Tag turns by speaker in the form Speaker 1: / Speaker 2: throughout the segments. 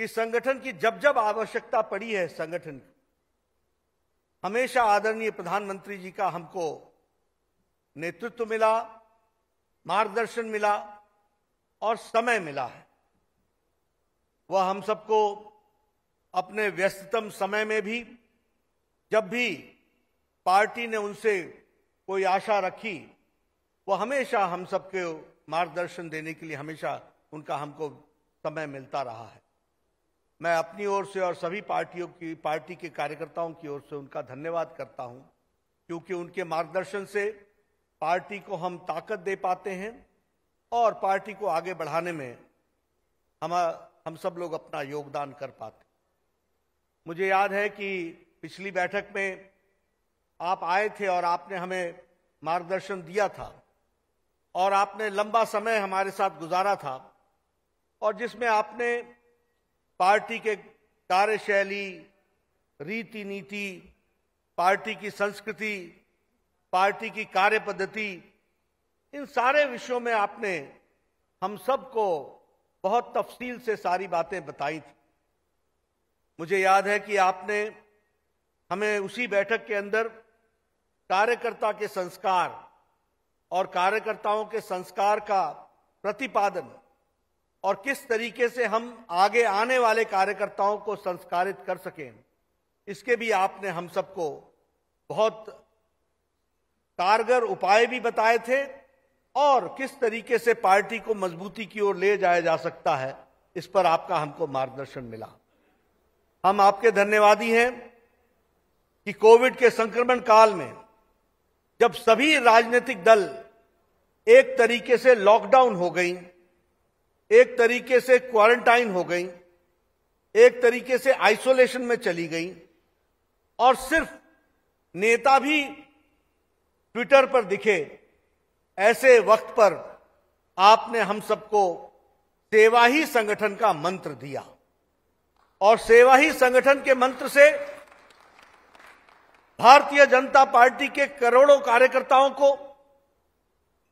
Speaker 1: कि संगठन की जब जब आवश्यकता पड़ी है संगठन की हमेशा आदरणीय प्रधानमंत्री जी का हमको नेतृत्व मिला मार्गदर्शन मिला और समय मिला है वह हम सबको अपने व्यस्ततम समय में भी जब भी पार्टी ने उनसे कोई आशा रखी वह हमेशा हम सबके मार्गदर्शन देने के लिए हमेशा उनका हमको समय मिलता रहा है मैं अपनी ओर से और सभी पार्टियों की पार्टी के कार्यकर्ताओं की ओर से उनका धन्यवाद करता हूं क्योंकि उनके मार्गदर्शन से पार्टी को हम ताकत दे पाते हैं और पार्टी को आगे बढ़ाने में हम हम सब लोग अपना योगदान कर पाते मुझे याद है कि पिछली बैठक में आप आए थे और आपने हमें मार्गदर्शन दिया था और आपने लंबा समय हमारे साथ गुजारा था और जिसमें आपने पार्टी के कार्यशैली रीति नीति पार्टी की संस्कृति पार्टी की कार्य पद्धति इन सारे विषयों में आपने हम सबको बहुत तफसील से सारी बातें बताई थी मुझे याद है कि आपने हमें उसी बैठक के अंदर कार्यकर्ता के संस्कार और कार्यकर्ताओं के संस्कार का प्रतिपादन और किस तरीके से हम आगे आने वाले कार्यकर्ताओं को संस्कारित कर सकें इसके भी आपने हम सबको बहुत कारगर उपाय भी बताए थे और किस तरीके से पार्टी को मजबूती की ओर ले जाया जा सकता है इस पर आपका हमको मार्गदर्शन मिला हम आपके धन्यवादी हैं कि कोविड के संक्रमण काल में जब सभी राजनीतिक दल एक तरीके से लॉकडाउन हो गई एक तरीके से क्वारंटाइन हो गई एक तरीके से आइसोलेशन में चली गई और सिर्फ नेता भी ट्विटर पर दिखे ऐसे वक्त पर आपने हम सबको सेवा ही संगठन का मंत्र दिया और सेवा ही संगठन के मंत्र से भारतीय जनता पार्टी के करोड़ों कार्यकर्ताओं को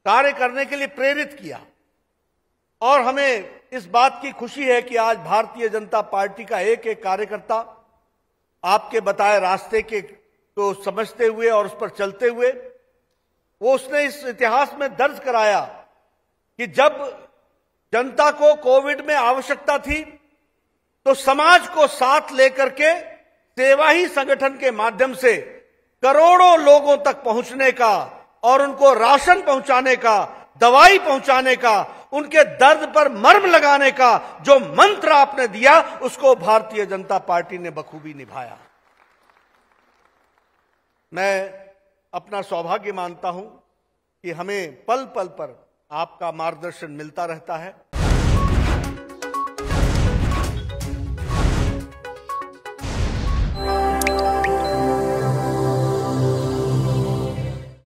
Speaker 1: कार्य करने के लिए प्रेरित किया और हमें इस बात की खुशी है कि आज भारतीय जनता पार्टी का एक एक कार्यकर्ता आपके बताए रास्ते के को तो समझते हुए और उस पर चलते हुए वो उसने इस इतिहास में दर्ज कराया कि जब जनता को कोविड में आवश्यकता थी तो समाज को साथ लेकर के सेवा ही संगठन के माध्यम से करोड़ों लोगों तक पहुंचने का और उनको राशन पहुंचाने का दवाई पहुंचाने का उनके दर्द पर मर्म लगाने का जो मंत्र आपने दिया उसको भारतीय जनता पार्टी ने बखूबी निभाया मैं अपना सौभाग्य मानता हूं कि हमें पल पल पर आपका मार्गदर्शन मिलता रहता है